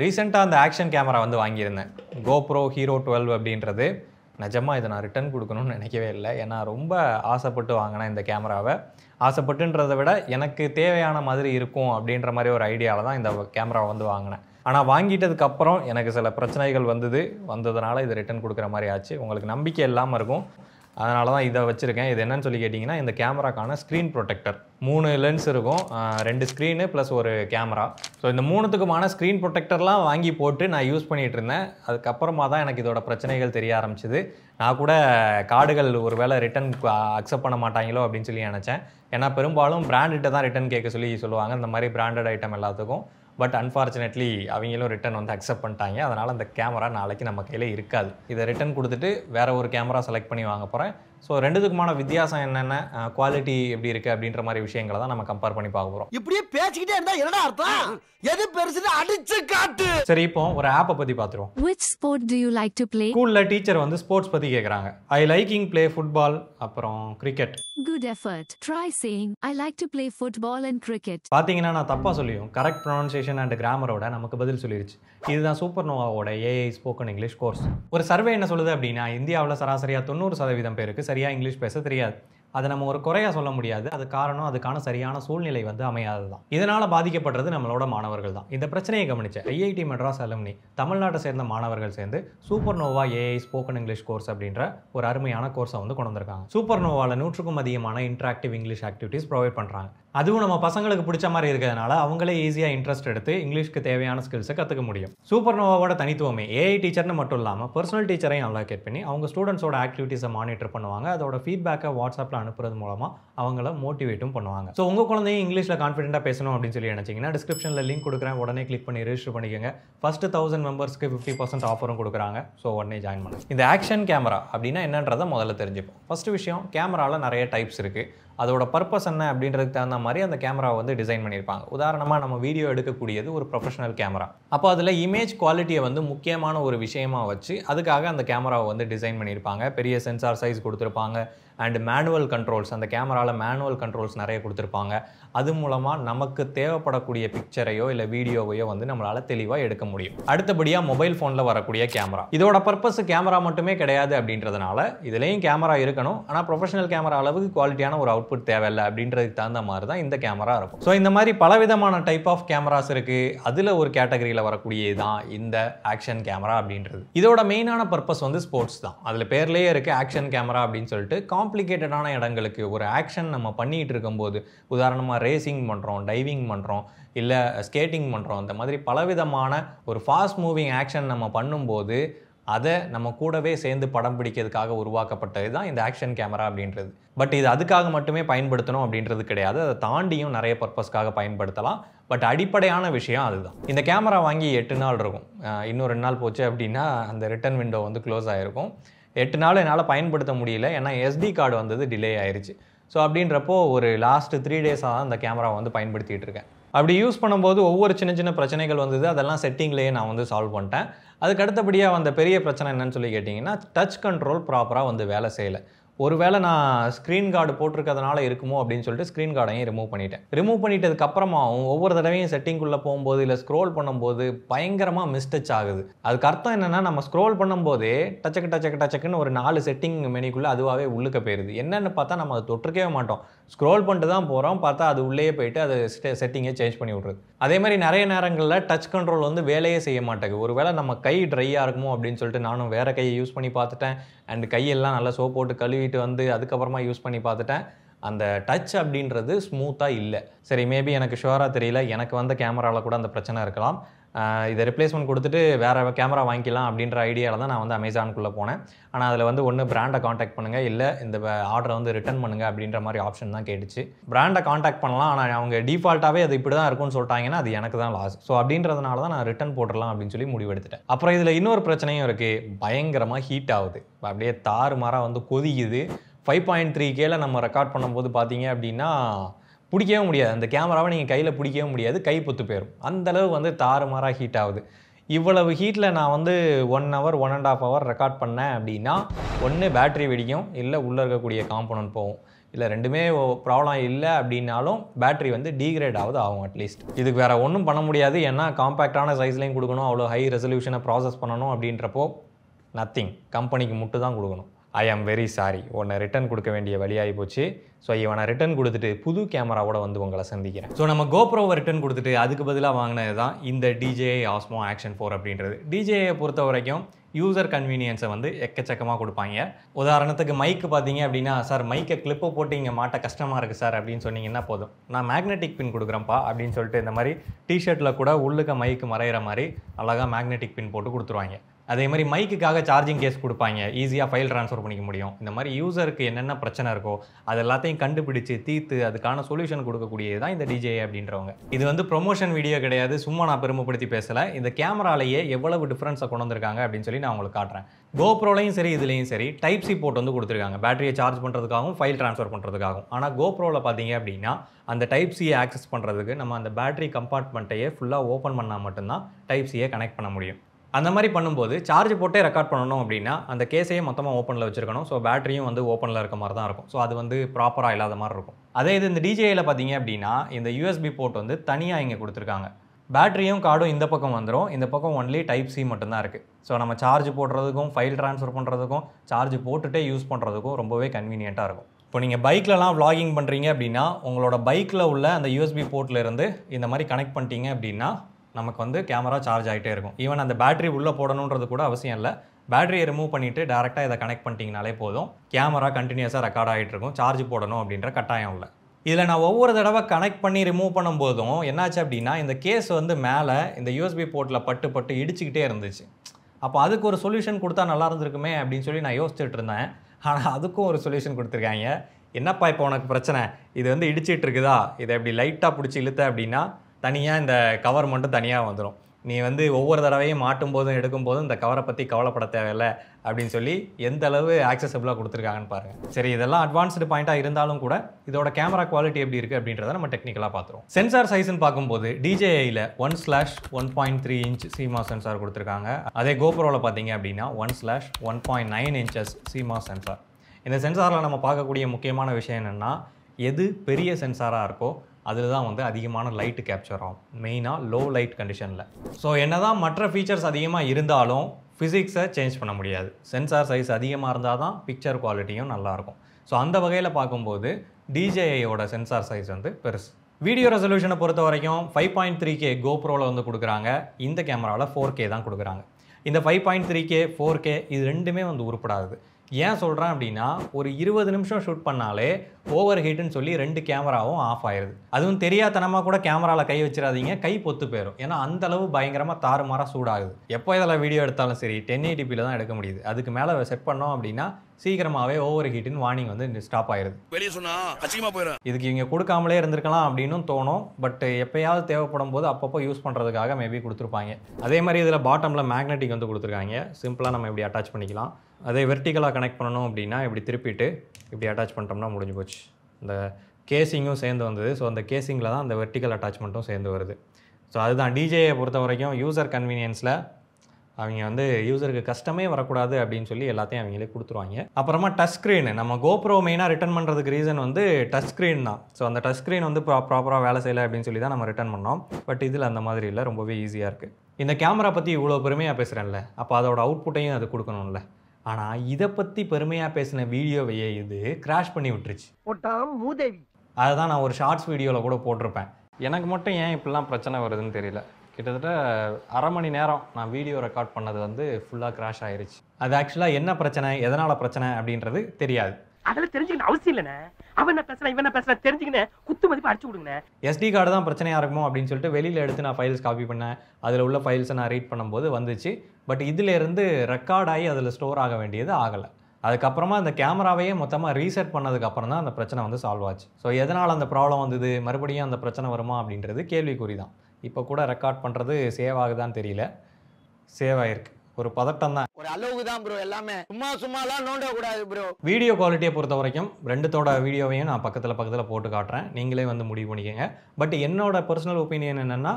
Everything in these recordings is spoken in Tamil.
ரீசெண்டாக அந்த ஆக்ஷன் கேமரா வந்து வாங்கியிருந்தேன் கோப்ரோ ஹீரோ டுவெல் அப்படின்றது நிஜமாக இதை நான் ரிட்டர்ன் கொடுக்கணும்னு நினைக்கவே இல்லை ஏன்னா ரொம்ப ஆசைப்பட்டு வாங்கினேன் இந்த கேமராவை ஆசைப்பட்டுன்றதை விட எனக்கு தேவையான மாதிரி இருக்கும் அப்படின்ற மாதிரி ஒரு ஐடியாவில் தான் இந்த கேமராவை வந்து வாங்கினேன் ஆனால் வாங்கிட்டதுக்கப்புறம் எனக்கு சில பிரச்சனைகள் வந்தது வந்ததுனால இதை ரிட்டன் கொடுக்குற மாதிரி ஆச்சு உங்களுக்கு நம்பிக்கை இல்லாமல் இருக்கும் அதனால தான் இதை வச்சுருக்கேன் இது என்னன்னு சொல்லி கேட்டிங்கன்னா இந்த கேமராக்கான ஸ்க்ரீன் ப்ரொடெக்டர் மூணு லென்ஸ் இருக்கும் ரெண்டு ஸ்க்ரீனு ப்ளஸ் ஒரு கேமரா ஸோ இந்த மூணுத்துக்குமான ஸ்க்ரீன் ப்ரொடெக்டர்லாம் வாங்கி போட்டு நான் யூஸ் பண்ணிகிட்டு இருந்தேன் அதுக்கப்புறமா தான் எனக்கு இதோட பிரச்சனைகள் தெரிய ஆரம்பிச்சிது நான் கூட கார்டுகள் ஒரு வேளை ரிட்டன் அக்செப்ட் பண்ண மாட்டாங்களோ அப்படின்னு சொல்லி நினச்சேன் ஏன்னா பெரும்பாலும் பிராண்டிட்ட தான் ரிட்டன் கேட்க சொல்லி சொல்லுவாங்க இந்த மாதிரி பிராண்டட் ஐட்டம் எல்லாத்துக்கும் பட் அன்ஃபார்ச்சுனேட்லி அவங்களும் ரிட்டன் வந்து அக்செப்ட் பண்ணிட்டாங்க அதனால் அந்த கேமரா நாளைக்கு நம்ம கையில் இருக்காது இதை ரிட்டன் கொடுத்துட்டு வேறு ஒரு கேமரா செலக்ட் பண்ணி வாங்க போகிறேன் ஸோ ரெண்டுத்துக்குமான வித்தியாசம் என்னென்ன குவாலிட்டி எப்படி இருக்கு அப்படின்ற மாதிரி விஷயங்களை தான் நம்ம கம்பேர் பண்ணி பார்க்க போறோம் இப்படியே பேசிக்கிட்டே இருந்தா என்ன அர்த்தம் எது பெருசுன்னு அடிச்சு காட்டு சரி இப்போ ஒரு ஆப்பை பத்தி பாத்துருவோம் which sport do you like to play ஸ்கூலில் டீச்சர் வந்து ஸ்போர்ட்ஸ் பத்தி கேக்குறாங்க ஐ லைக்கிங் ப்ளே ஃபுட்பால் அப்புறம் cricket good effort try saying I like to play football and cricket பாத்தீங்கன்னா நான் தப்பா சொல்லியும் கரெக்ட் ப்ரொனன்சியேஷன் அண்ட் கிராமரோட நமக்கு பதில் சொல்லிருச்சு இதுதான் சூப்பர் நோவாவோட ஏஐ ஸ்போக்கன் இங்கிலீஷ் கோர்ஸ் ஒரு சர்வே என்ன சொல்லுது அப்படின்னா இந்தியாவில் சராசரியா தொண்ணூறு சதவீதம் பேருக்கு சரியாக இங்கிலீஷ் பேச தெரியாது அதை நம்ம ஒரு குறையாக சொல்ல முடியாது அது காரணம் அதுக்கான சரியான சூழ்நிலை வந்து அமையாது தான் இதனால் பாதிக்கப்படுறது நம்மளோட மாணவர்கள் தான் இந்த பிரச்சனையை கவனித்த ஐஐடி மெட்ராஸ் அலுமினி தமிழ்நாட்டை சேர்ந்த மாணவர்கள் சேர்ந்து super Nova AI spoken English course அப்படின்ற ஒரு அருமையான கோர்ஸை வந்து கொண்டு வந்திருக்காங்க சூப்பர் நோவாவில் நூற்றுக்கும் அதிகமான இன்ட்ராக்டிவ் இங்கிலீஷ் ஆக்டிவிட்டீஸ் ப்ரொவைட் பண்ணுறாங்க அதுவும் நம்ம பசங்களுக்கு பிடிச்ச மாதிரி இருக்கிறதுனால அவங்களே ஈஸியாக இன்ட்ரெஸ்ட் எடுத்து இங்கிலீஷ்க்கு தேவையான ஸ்கில்ஸை கற்றுக்க முடியும் சூப்பர் நோவாவோட தனித்துவமே ஏஐ டீச்சர்னு மட்டும் இல்லாமல் பர்சனல் டீச்சரையும் அலோகேட் பண்ணி அவங்க ஸ்டூடெண்ட்ஸோட ஆக்டிவிட்டீஸை மானிட்டர் பண்ணுவாங்க அதோட ஃபீட்பேக்கை வாட்ஸ்அப்பில் அனுப்புறது மூலமாக அவங்கள மோட்டிவேட்டும் பண்ணுவாங்க ஸோ உங்கள் குழந்தையும் இங்கிலீஷில் கான்ஃபிடென்ட்டாக பேசணும் அப்படின்னு சொல்லி நினச்சிங்கன்னா டிஸ்கிரிப்ஷனில் லிங்க் கொடுக்குறேன் உடனே கிளிக் பண்ணி ரிஜிஸ்டர் பண்ணிக்கோங்க ஃபஸ்ட்டு தௌசண்ட் மெம்பர்ஸ்க்கு ஃபிஃப்டி பர்சன்ட் ஆஃபரும் கொடுக்குறாங்க ஸோ உடனே ஜாயின் பண்ணுங்கள் இந்த ஆக்ஷன் கேமரா அப்படின்னா என்னன்றதை முதல்ல தெரிஞ்சுப்போம் ஃபஸ்ட்டு விஷயம் கேமராவில் நிறைய டைப்ஸ் இருக்குது அதோட பர்பஸ் என்ன அப்படின்றதுக்கு தகுந்த மாதிரி அந்த கேமராவை வந்து டிசைன் பண்ணியிருப்பாங்க உதாரணமாக நம்ம வீடியோ எடுக்கக்கூடியது ஒரு ப்ரொஃபஷனல் கேமரா அப்போ அதில் இமேஜ் குவாலிட்டியை வந்து முக்கியமான ஒரு விஷயமாக வச்சு அதுக்காக அந்த கேமராவை வந்து டிசைன் பண்ணியிருப்பாங்க பெரிய சென்சார் சைஸ் கொடுத்துருப்பாங்க அண்டு மேனுவல் கண்ட்ரோல்ஸ் அந்த கேமராவில் மேனுவல் கண்ட்ரோல்ஸ் நிறைய கொடுத்துருப்பாங்க அது மூலமாக நமக்கு தேவைப்படக்கூடிய பிக்சரையோ இல்லை வீடியோவையோ வந்து நம்மளால் தெளிவாக எடுக்க முடியும் அடுத்தபடியாக மொபைல் ஃபோனில் வரக்கூடிய கேமரா இதோட பர்பஸ் கேமரா மட்டுமே கிடையாது அப்படின்றதுனால இதுலேயும் கேமரா இருக்கணும் ஆனால் ப்ரொஃபஷனல் கேமரா அளவுக்கு குவாலிட்டியான ஒரு அவுட்புட் தேவையில்லை அப்படின்றதுக்கு தகுந்த மாதிரி தான் இந்த கேமரா இருக்கும் ஸோ இந்த மாதிரி பலவிதமான டைப் ஆஃப் கேமராஸ் இருக்குது அதில் ஒரு கேட்டகரியில் வரக்கூடியது தான் இந்த ஆக்ஷன் கேமரா அப்படின்றது இதோட மெயினான பர்பஸ் வந்து ஸ்போர்ட்ஸ் தான் அதில் பேர்லேயே இருக்குது ஆக்ஷன் கேமரா அப்படின்னு சொல்லிட்டு காம்ப்ளிகேட்டடான இடங்களுக்கு ஒரு ஆக்ஷன் நம்ம பண்ணிகிட்டு இருக்கும்போது உதாரணமாக ரேசிங் பண்ணுறோம் டைவிங் பண்ணுறோம் இல்லை ஸ்கேட்டிங் பண்ணுறோம் இந்த மாதிரி பலவிதமான ஒரு ஃபாஸ்ட் மூவிங் ஆக்ஷன் நம்ம பண்ணும்போது அதை நம்ம கூடவே சேர்ந்து படம் பிடிக்கிறதுக்காக உருவாக்கப்பட்டது தான் இந்த ஆக்ஷன் கேமரா அப்படின்றது பட் இது அதுக்காக மட்டுமே பயன்படுத்தணும் அப்படின்றது கிடையாது அதை தாண்டியும் நிறைய பர்பஸ்க்காக பயன்படுத்தலாம் பட் அடிப்படையான விஷயம் அதுதான் இந்த கேமரா வாங்கி எட்டு நாள் இருக்கும் இன்னும் ரெண்டு நாள் போச்சு அப்படின்னா அந்த ரிட்டர்ன் விண்டோ வந்து க்ளோஸ் ஆகிருக்கும் எட்டு நாள் என்னால் பயன்படுத்த முடியல ஏன்னா எஸ்டி கார்டு வந்தது டிலே ஆயிடுச்சு ஸோ அப்படின்றப்போ ஒரு லாஸ்ட் த்ரீ டேஸாக தான் அந்த கேமராவை வந்து பயன்படுத்திகிட்டு இருக்கேன் அப்படி யூஸ் பண்ணும்போது ஒவ்வொரு சின்ன சின்ன பிரச்சனைகள் வந்தது அதெல்லாம் செட்டிங்லேயே நான் வந்து சால்வ் பண்ணிட்டேன் அதுக்கு அடுத்தபடியாக வந்த பெரிய பிரச்சனை என்னன்னு சொல்லி கேட்டிங்கன்னா டச் கண்ட்ரோல் ப்ராப்பராக வந்து வேலை செய்யலை ஒருவேளை நான் ஸ்க்ரீன் கார்டு போட்டிருக்கிறதுனால இருக்குமோ அப்படின்னு சொல்லிட்டு ஸ்க்ரீன் கார்டையும் ரிமூவ் பண்ணிட்டேன் ரிமூவ் பண்ணிட்டதுக்கு அப்புறமாவும் ஒவ்வொரு தடவையும் செட்டிங்குள்ளே போகும்போது இல்லை ஸ்க்ரோல் பண்ணும்போது பயங்கரமாக மிஸ்டச் ஆகுது அதுக்கு அர்த்தம் என்னென்னா நம்ம ஸ்க்ரோல் பண்ணும்போதே டச்சக்கு டச்சக்கு டச்சக்குன்னு ஒரு நாலு செட்டிங் மெனிக்குள்ளே அதுவாகவே உள்ளுக்க போயிடுது என்னென்னு பார்த்தா நம்ம அதை தொட்டிருக்கவே மாட்டோம் ஸ்க்ரோல் பண்ணிட்டு தான் போகிறோம் பார்த்தா அது உள்ளேயே போயிட்டு அது செட்டிங்கே சேஞ்ச் பண்ணி விட்ருது அதே மாதிரி நிறைய நேரங்களில் டச் கண்ட்ரோல் வந்து வேலையே செய்ய மாட்டேங்குது ஒருவேளை நம்ம கை ட்ரையாக இருக்குமோ அப்படின்னு சொல்லிட்டு நானும் வேறு கையை யூஸ் பண்ணி பார்த்துட்டேன் அண்ட் கையெல்லாம் நல்லா சோப் போட்டு கழுவிட்டு வந்து அதுக்கப்புறமா யூஸ் பண்ணி பார்த்துட்டேன் அந்த டச் அப்படின்றது ஸ்மூத்தாக இல்லை சரி மேபி எனக்கு ஷுவராக தெரியல எனக்கு வந்த கேமராவில் கூட அந்த பிரச்சனை இருக்கலாம் இதை ரிப்ளேஸ்மெண்ட் கொடுத்துட்டு வேறு கேமரா வாங்கிக்கலாம் அப்படின்ற ஐடியாவில் தான் நான் வந்து அமேசானுக்குள்ளே போனேன் ஆனால் அதில் வந்து ஒன்று பிராண்டை காண்டாக்ட் பண்ணுங்கள் இல்லை இந்த ஆர்டரை வந்து ரிட்டர்ன் பண்ணுங்கள் அப்படின்ற மாதிரி ஆப்ஷன் தான் கேட்டுச்சு பிராண்டை காண்டாக்ட் பண்ணலாம் ஆனால் அவங்க டிஃபால்ட்டாகவே அது இப்படி தான் இருக்கும்னு சொல்லிட்டாங்கன்னா அது எனக்கு தான் லாஸ் ஸோ அப்படின்றதுனால தான் நான் ரிட்டர்ன் போட்டுடலாம் அப்படின்னு சொல்லி முடிவெடுத்துட்டேன் அப்புறம் இதில் இன்னொரு பிரச்சனையும் இருக்குது பயங்கரமாக ஹீட் ஆகுது அப்படியே தாறுமாறாக வந்து கொதிக்குது ஃபைவ் பாயிண்ட் த்ரீ கேல நம்ம ரெக்கார்ட் பண்ணும்போது பார்த்தீங்க அப்படின்னா பிடிக்கவே முடியாது அந்த கேமராவை நீங்கள் கையில் பிடிக்கவே முடியாது கை பொத்து போயிடும் அந்தளவு வந்து தாறுமாறாக ஹீட் ஆகுது இவ்வளவு ஹீட்டில் நான் வந்து one hour one and half hour record பண்ணேன் அப்படின்னா ஒன்று பேட்ரி வெடிக்கும் இல்லை உள்ளே இருக்கக்கூடிய காம்போனன்ட் போகும் இல்லை ரெண்டுமே ப்ராப்ளம் இல்லை அப்படின்னாலும் பேட்ரி வந்து டீக்ரேட் ஆகுது ஆகும் அட்லீஸ்ட் இதுக்கு வேறு ஒன்றும் பண்ண முடியாது ஏன்னா காம்பேக்டான சைஸ்லேயும் கொடுக்கணும் அவ்வளோ ஹை ரெசல்யூஷனை ப்ராசஸ் பண்ணணும் அப்படின்றப்போ நத்திங் கம்பெனிக்கு மட்டும் தான் கொடுக்கணும் ஐ ஆம் வெரி சாரி உன்னை ரிட்டன் கொடுக்க வேண்டிய வழியாகி போச்சு ஸோ இவனை ரிட்டன் கொடுத்துட்டு புது கேமராவோட வந்து உங்களை சந்திக்கிறேன் ஸோ நம்ம கோப்ரோவை ரிட்டன் கொடுத்துட்டு அதுக்கு பதிலாக வாங்கினது தான் இந்த டிஜே ஆஸ்மோ ஆக்ஷன் ஃபோர் அப்படின்றது டிஜேயை பொறுத்த வரைக்கும் யூசர் கன்வீனியன்ஸை வந்து எக்கச்சக்கமாக கொடுப்பாங்க உதாரணத்துக்கு மைக்கு பார்த்தீங்க அப்படின்னா சார் மைக்கை கிளிப்பை போட்டு இங்கே மாட்ட கஷ்டமாக இருக்குது சார் அப்படின்னு சொன்னீங்கன்னா போதும் நான் மேக்னெட்டிக் பின் கொடுக்குறேன்ப்பா அப்படின்னு சொல்லிட்டு இந்த மாதிரி டிஷர்ட்டில் கூட உள்ளுக்க மைக்கு மறையிற மாதிரி அழகாக மேக்னெட்டிக் பின் போட்டு கொடுத்துருவாங்க அதே மாதிரி மைக்குக்காக சார்ஜிங் கேஸ் கொடுப்பாங்க ஈஸியாக ஃபைல் ட்ரான்ஸ்ஃபர் பண்ணிக்க முடியும் இந்த மாதிரி யூசருக்கு என்னென்ன பிரச்சனை இருக்கோ அது எல்லாத்தையும் கண்டுபிடிச்சு தீர்த்து அதுக்கான சொல்யூஷன் கொடுக்கக்கூடியது தான் இந்த டிஜே அப்படின்றவங்க இது வந்து ப்ரொமோஷன் வீடியோ கிடையாது சும்மா நான் பெருமைப்படுத்தி பேசலை இந்த கேமராலேயே எவ்வளவு டிஃப்ரென்ஸை கொண்டு வந்திருக்காங்க அப்படின்னு சொல்லி நான் உங்களுக்கு காட்டுறேன் கோப்ரோலையும் சரி இதுலேயும் சரி டைப் சி போர்ட் வந்து கொடுத்துருக்காங்க பேட்டரியை சார்ஜ் பண்ணுறதுக்காகவும் ஃபைல் ட்ரான்ஸ்ஃபர் பண்ணுறதுக்காகவும் ஆனால் கோப்ரோவில் பார்த்தீங்க அப்படின்னா அந்த டைப் சியை ஆக்சஸ் பண்ணுறதுக்கு நம்ம அந்த பேட்டரி கம்பார்ட்மெண்ட்டையே ஃபுல்லாக ஓப்பன் பண்ணால் மட்டும்தான் டைப் சியை கனெக்ட் பண்ண முடியும் அந்த மாதிரி பண்ணும்போது சார்ஜ் போட்டே ரெக்கார்ட் பண்ணணும் அப்படின்னா அந்த கேஸையே மொத்தமாக ஓப்பனில் வச்சுருக்கணும் ஸோ பேட்டரியும் வந்து ஓப்பனில் இருக்க மாதிரி தான் இருக்கும் ஸோ அது வந்து ப்ராப்பராக இல்லாத மாதிரி இருக்கும் அதே இது இந்த டிஜேயில் பார்த்தீங்க அப்படின்னா இந்த யூஎஸ்பி போர்ட் வந்து தனியாக இங்கே கொடுத்துருக்காங்க பேட்டரியும் கார்டும் இந்த பக்கம் வந்துடும் இந்த பக்கம் ஒன்லி டைப் சி மட்டும்தான் இருக்குது ஸோ நம்ம சார்ஜ் போடுறதுக்கும் ஃபைல் ட்ரான்ஸ்ஃபர் பண்ணுறதுக்கும் சார்ஜ் போட்டுகிட்டே யூஸ் பண்ணுறதுக்கும் ரொம்பவே கன்வீனியண்ட்டாக இருக்கும் இப்போ நீங்கள் பைக்லலாம் விளாகிங் பண்ணுறீங்க அப்படின்னா உங்களோட பைக்கில் உள்ள அந்த யூஎஸ்பி போர்ட்லேருந்து இந்த மாதிரி கனெக்ட் பண்ணிட்டீங்க அப்படின்னா நமக்கு வந்து கேமரா சார்ஜ் ஆகிட்டே இருக்கும் ஈவன் அந்த பேட்டரி உள்ளே போடணுன்றது கூட அவசியம் இல்லை பேட்டரியை ரிமூவ் பண்ணிவிட்டு டேரெக்டாக இதை கனெக்ட் பண்ணிட்டீங்கனாலே போதும் கேமரா கண்டினியூஸாக ரெக்கார்ட் ஆகிட்டு இருக்கும் சார்ஜ் போடணும் அப்படின்ற கட்டாயம் இல்லை இதில் நான் ஒவ்வொரு தடவை கனெக்ட் பண்ணி ரிமூவ் பண்ணும்போதும் என்னாச்சு அப்படின்னா இந்த கேஸ் வந்து மேலே இந்த யூஎஸ்பி போர்ட்டில் பட்டு பட்டு இடிச்சிக்கிட்டே இருந்துச்சு அப்போ அதுக்கு ஒரு சொல்யூஷன் கொடுத்தா நல்லா இருந்திருக்குமே அப்படின்னு சொல்லி நான் யோசிச்சுட்டு இருந்தேன் ஆனால் அதுக்கும் ஒரு சொல்யூஷன் கொடுத்துருக்காங்க என்னப்பா இப்போ உனக்கு பிரச்சனை இது வந்து இடிச்சிட்டு இருக்குதா இதை எப்படி லைட்டாக பிடிச்சி இழுத்த அப்படின்னா தனியாக இந்த கவர் மட்டும் தனியாக வந்துடும் நீ வந்து ஒவ்வொரு தடவையும் மாட்டும் போதும் எடுக்கும் போதும் இந்த கவரை பற்றி கவலைப்பட தேவையில்லை அப்படின்னு சொல்லி எந்த அளவு ஆக்சசபிளாக கொடுத்துருக்காங்கன்னு பாருங்கள் சரி இதெல்லாம் அட்வான்ஸ்டு பாயிண்ட்டாக இருந்தாலும் கூட இதோட கேமரா குவாலிட்டி எப்படி இருக்குது அப்படின்றத நம்ம டெக்னிக்கலாக பார்த்துருவோம் சென்சார் சைஸ்ன்னு பார்க்கும்போது டிஜேஐயில் one slash one point three inch CMOS sensor கொடுத்துருக்காங்க அதே கோபுரோவில் பார்த்தீங்க அப்படின்னா one slash one point nine inches CMOS sensor இந்த சென்சாரில் நம்ம பார்க்கக்கூடிய முக்கியமான விஷயம் என்னென்னா எது பெரிய சென்சாராக இருக்கோ அதில் தான் வந்து அதிகமான லைட்டு கேப்சர் ஆகும் மெயினாக லோ லைட் கண்டிஷனில் ஸோ என்ன தான் மற்ற ஃபீச்சர்ஸ் அதிகமாக இருந்தாலும் ஃபிசிக்ஸை சேஞ்ச் பண்ண முடியாது சென்சார் சைஸ் அதிகமாக இருந்தால் தான் பிக்சர் குவாலிட்டியும் நல்லாயிருக்கும் ஸோ அந்த வகையில் பார்க்கும்போது டிஜேஐயோட சென்சார் சைஸ் வந்து பெருசு வீடியோ ரெசல்யூஷனை பொறுத்த வரைக்கும் ஃபைவ் பாயிண்ட் த்ரீ கே கோப்ரோவில் வந்து கொடுக்குறாங்க இந்த கேமராவில் ஃபோர் கே தான் கொடுக்குறாங்க இந்த five point three K four K இது ரெண்டுமே வந்து உருப்படாது ஏன் சொல்கிறேன் அப்படின்னா ஒரு இருபது நிமிஷம் ஷூட் பண்ணாலே ஓவர் ஹீட்டுன்னு சொல்லி ரெண்டு கேமராவும் ஆஃப் ஆயிடுது அதுவும் தெரியாதனமாக கூட கேமராவில் கை வச்சிடாதீங்க கை பொத்து போயிடும் ஏன்னா அந்த அளவு பயங்கரமாக தாறுமாறாக சூடாகுது எப்போ இதெல்லாம் வீடியோ எடுத்தாலும் சரி டென் எயிட்டிபியில் தான் எடுக்க முடியுது அதுக்கு மேலே செட் பண்ணோம் அப்படின்னா சீக்கிரமாகவே ஓவர் ஹீட்டுன்னு வார்னிங் வந்து ஸ்டாப் ஆயிருது வெளியே சொன்னால் போயிடும் இதுக்கு இவங்க கொடுக்காமலே இருந்திருக்கலாம் அப்படின்னு தோணும் பட் எப்பயாவது தேவைப்படும் போது அப்பப்போ யூஸ் பண்ணுறதுக்காக மேபி கொடுத்துருப்பாங்க அதே மாதிரி இதில் பாட்டமில் மேக்னெட்டிக் வந்து கொடுத்துருக்காங்க சிம்பிளாக நம்ம இப்படி அட்டாச் பண்ணிக்கலாம் அதே வெர்டிக்கலாக கனெக்ட் பண்ணணும் அப்படின்னா இப்படி திருப்பிட்டு இப்படி அட்டாச் பண்ணிட்டோம்னா முடிஞ்சு போச்சு இந்த கேசிங்கும் சேர்ந்து வந்தது ஸோ அந்த கேசிங்கில் தான் அந்த வெர்டிக்கல் அட்டாச்மெண்ட்டும் சேர்ந்து வருது ஸோ அதுதான் டிஜேயை பொறுத்த வரைக்கும் யூசர் கன்வீனியன்ஸில் அவங்க வந்து யூசருக்கு கஷ்டமே வரக்கூடாது அப்படின்னு சொல்லி எல்லாத்தையும் அவங்களே கொடுத்துருவாங்க அப்புறமா டச் ஸ்க்ரீன் நம்ம கோப்ரோ மெயினாக ரிட்டர்ன் பண்ணுறதுக்கு ரீசன் வந்து டச் ஸ்க்ரீன் தான் ஸோ அந்த டச் ஸ்க்ரீன் வந்து ப்ரா ப்ராப்பராக வேலை செய்யலை அப்படின்னு சொல்லி தான் நம்ம ரிட்டர்ன் பண்ணோம் பட் இதில் அந்த மாதிரி இல்லை ரொம்பவே ஈஸியாக இருக்குது இந்த கேமரா பற்றி இவ்வளோ பெருமையாக பேசுகிறேன்ல அப்போ அதோட அவுட்புட்டையும் அது கொடுக்கணும்ல ஆனால் இதை பற்றி பெருமையாக பேசின வீடியோவையே இது கிராஷ் பண்ணி விட்டுருச்சு மூதேவி அதை நான் ஒரு ஷார்ட்ஸ் வீடியோவில் கூட போட்டிருப்பேன் எனக்கு மட்டும் ஏன் இப்படிலாம் பிரச்சனை வருதுன்னு தெரியல கிட்டத்தட்ட அரை மணி நேரம் நான் வீடியோ ரெக்கார்ட் பண்ணது வந்து ஃபுல்லாக கிராஷ் ஆயிடுச்சு அது ஆக்சுவலாக என்ன பிரச்சனை எதனால் பிரச்சனை அப்படின்றது தெரியாது அதெல்லாம் தெரிஞ்சுக்கணும் அவசியம் இல்லைண்ணே அவன் என்ன பேசுறா இவன் பேசுறா தெரிஞ்சுக்கினே குத்து மதிப்பு அடிச்சு விடுங்க எஸ்டி கார்டு தான் பிரச்சனையாக இருக்குமோ அப்படின்னு சொல்லிட்டு வெளியில் எடுத்து நான் ஃபைல்ஸ் காப்பி பண்ணேன் அதில் உள்ள ஃபைல்ஸை நான் ரீட் பண்ணும்போது வந்துச்சு பட் இதிலேருந்து ரெக்கார்ட் ஆகி அதில் ஸ்டோர் ஆக வேண்டியது ஆகலை அதுக்கப்புறமா அந்த கேமராவையே மொத்தமாக ரீசெட் பண்ணதுக்கப்புறம் தான் அந்த பிரச்சனை வந்து சால்வ் ஆச்சு ஸோ எதனால் அந்த ப்ராப்ளம் வந்தது மறுபடியும் அந்த பிரச்சனை வருமா அப்படின்றது கேள்விக்குறி தான் இப்போ கூட ரெக்கார்ட் பண்ணுறது சேவ் ஆகுதான்னு தெரியல சேவ் ஆகிருக்கு ஒரு பதட்டம் தான் ஒரு அளவுக்கு தான் ப்ரோ எல்லாமே சும்மா எல்லாம் நோண்ட கூடாது ப்ரோ வீடியோ குவாலிட்டியை பொறுத்த வரைக்கும் ரெண்டுத்தோட வீடியோவையும் நான் பக்கத்தில் பக்கத்தில் போட்டு காட்டுறேன் நீங்களே வந்து முடிவு பண்ணிக்கோங்க பட் என்னோட பர்சனல் ஒப்பீனியன் என்னென்னா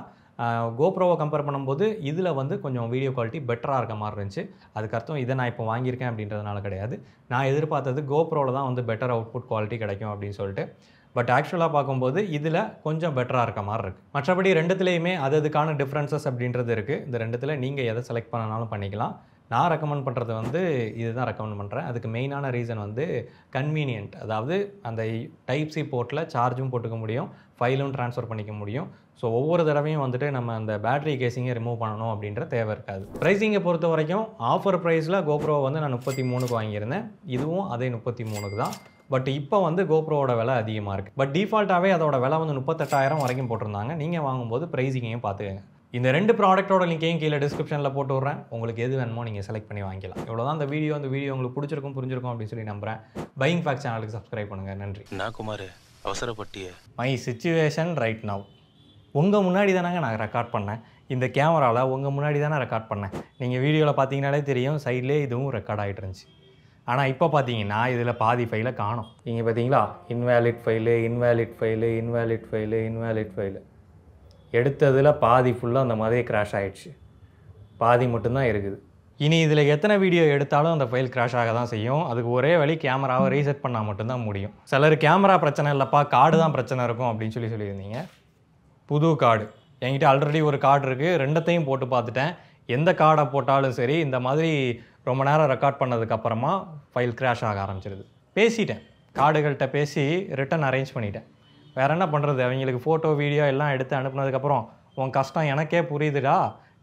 கோப்ரோவை கம்பேர் பண்ணும்போது இதில் வந்து கொஞ்சம் வீடியோ குவாலிட்டி பெட்டராக இருக்க மாதிரி இருந்துச்சு அதுக்கு அர்த்தம் இதை நான் இப்போ வாங்கியிருக்கேன் அப்படின்றதுனால கிடையாது நான் எதிர்பார்த்தது கோப்ரோவில் தான் வந்து பெட்டர் அவுட்புட் குவாலிட்டி கிடைக்கும் அப்படின்னு சொல்லிட்டு பட் ஆக்சுவலாக பார்க்கும்போது இதில் கொஞ்சம் பெட்டராக இருக்க மாதிரி இருக்குது மற்றபடி ரெண்டுத்துலேயுமே அது அதுக்கான டிஃப்ரென்சஸ் அப்படின்றது இருக்குது இந்த ரெண்டுத்தில் நீங்கள் எதை செலக்ட் பண்ணனாலும் பண்ணிக்கலாம் நான் ரெக்கமெண்ட் பண்ணுறது வந்து இதுதான் ரெக்கமெண்ட் பண்ணுறேன் அதுக்கு மெயினான ரீசன் வந்து கன்வீனியன்ட் அதாவது அந்த டைப் சி போர்ட்டில் சார்ஜும் போட்டுக்க முடியும் ஃபைலும் ட்ரான்ஸ்ஃபர் பண்ணிக்க முடியும் ஸோ ஒவ்வொரு தடவையும் வந்துட்டு நம்ம அந்த பேட்டரி கேசிங்கை ரிமூவ் பண்ணணும் அப்படின்ற தேவை இருக்காது ப்ரைஸிங்கை பொறுத்த வரைக்கும் ஆஃபர் ப்ரைஸில் கோப்ரோ வந்து நான் முப்பத்தி மூணுக்கு வாங்கியிருந்தேன் இதுவும் அதே முப்பத்தி மூணுக்கு தான் பட் இப்போ வந்து கோப்ரோவோட விலை அதிகமாக இருக்குது பட் டிஃபால்ட்டாகவே அதோட விலை வந்து முப்பத்தெட்டாயிரம் வரைக்கும் போட்டிருந்தாங்க நீங்கள் வாங்கும்போது ப்ரைஸிங்கையும் பார்த்துக்கங்க இந்த ரெண்டு ப்ராடக்ட்டோட லிங்கையும் கீழே டிஸ்கிரிப்ஷனில் போட்டு விட்றேன் உங்களுக்கு எது வேணுமோ நீங்கள் செலக்ட் பண்ணி வாங்கிக்கலாம் இவ்வளோ தான் அந்த வீடியோ அந்த வீடியோ உங்களுக்கு பிடிச்சிருக்கும் புரிஞ்சிருக்கும் அப்படின்னு சொல்லி நம்புகிறேன் பையிங் ஃபேக்ட் சேனலுக்கு சப்ஸ்கிரைப் பண்ணுங்கள் நன்றி நான் குமார் அவசரப்பட்டிய மை சுச்சுவேஷன் ரைட் நவ் உங்கள் முன்னாடி தானங்க நான் ரெக்கார்ட் பண்ணேன் இந்த கேமராவில் உங்கள் முன்னாடி தானே ரெக்கார்ட் பண்ணேன் நீங்கள் வீடியோவில் பார்த்தீங்கனாலே தெரியும் சைட்லேயே இதுவும் ரெக்கார்ட் ஆகிட்டு இருந்துச்சு ஆனால் இப்போ பார்த்தீங்கன்னா இதில் பாதி ஃபைலை காணும் நீங்கள் பார்த்தீங்களா invalid file invalid file invalid file invalid file எடுத்ததில் பாதி ஃபுல்லாக அந்த மாதிரியே க்ராஷ் ஆகிடுச்சு பாதி மட்டும்தான் இருக்குது இனி இதில் எத்தனை வீடியோ எடுத்தாலும் அந்த ஃபைல் கிராஷ் ஆக தான் செய்யும் அதுக்கு ஒரே வழி கேமராவை ரீசெட் பண்ணால் மட்டும்தான் முடியும் சிலர் கேமரா பிரச்சனை இல்லைப்பா கார்டு தான் பிரச்சனை இருக்கும் அப்படின்னு சொல்லி சொல்லியிருந்தீங்க புது கார்டு என்கிட்ட ஆல்ரெடி ஒரு கார்டு இருக்குது ரெண்டத்தையும் போட்டு பார்த்துட்டேன் எந்த கார்டை போட்டாலும் சரி இந்த மாதிரி ரொம்ப நேரம் ரெக்கார்ட் பண்ணதுக்கப்புறமா ஃபைல் கிராஷ் ஆக ஆரம்பிச்சிருது பேசிட்டேன் கார்டுகள்கிட்ட பேசி ரிட்டன் அரேஞ்ச் பண்ணிட்டேன் வேறு என்ன பண்ணுறது அவங்களுக்கு ஃபோட்டோ வீடியோ எல்லாம் எடுத்து அனுப்புனதுக்கப்புறம் உன் கஷ்டம் எனக்கே புரியுதுடா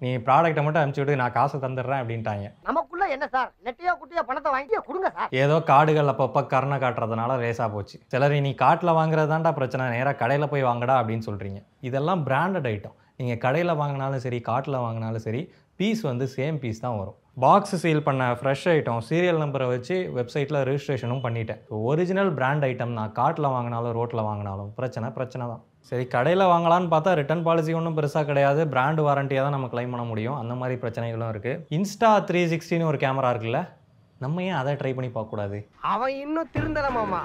நீ ப்ராடக்ட்டை மட்டும் அனுப்பிச்சி விட்டு நான் காசு தந்துடுறேன் அப்படின்ட்டாங்க நமக்குள்ள என்ன சார் நெட்டியோ குட்டியோ பணத்தை வாங்கி கொடுங்க சார் ஏதோ காடுகள் அப்பப்போ கருணை காட்டுறதுனால ரேஸாக போச்சு சிலர் நீ காட்டில் வாங்குறது தான்டா பிரச்சனை நேராக கடையில் போய் வாங்கடா அப்படின்னு சொல்கிறீங்க இதெல்லாம் பிராண்டட் ஐட்டம் நீங்கள் கடையில் வாங்கினாலும் சரி காட்டில் வாங்கினாலும் சரி பீஸ் வந்து சேம் பீஸ் தான் வரும் பாக்ஸ் சீல் பண்ண ஃப்ரெஷ் ஐட்டம் சீரியல் நம்பரை வச்சு வெப்சைட்டில் ரிஜிஸ்ட்ரேஷனும் பண்ணிட்டேன் ஒரிஜினல் பிராண்ட் ஐட்டம் நான் காட்டில் வாங்கினாலும் ரோட்டில் வாங்கினாலும் பிரச்சனை பிரச்சனை தான் சரி கடையில் வாங்கலான்னு பார்த்தா ரிட்டர்ன் பாலிசி ஒன்றும் பெருசாக கிடையாது பிராண்டு வாரண்டியாக தான் நம்ம கிளைம் பண்ண முடியும் அந்த மாதிரி பிரச்சனைகளும் இருக்குது இன்ஸ்டா த்ரீ சிக்ஸ்டின்னு ஒரு கேமரா இருக்குல்ல நம்ம ஏன் அதை ட்ரை பண்ணி பார்க்கக்கூடாது அவன் இன்னும் திருந்தலமாமா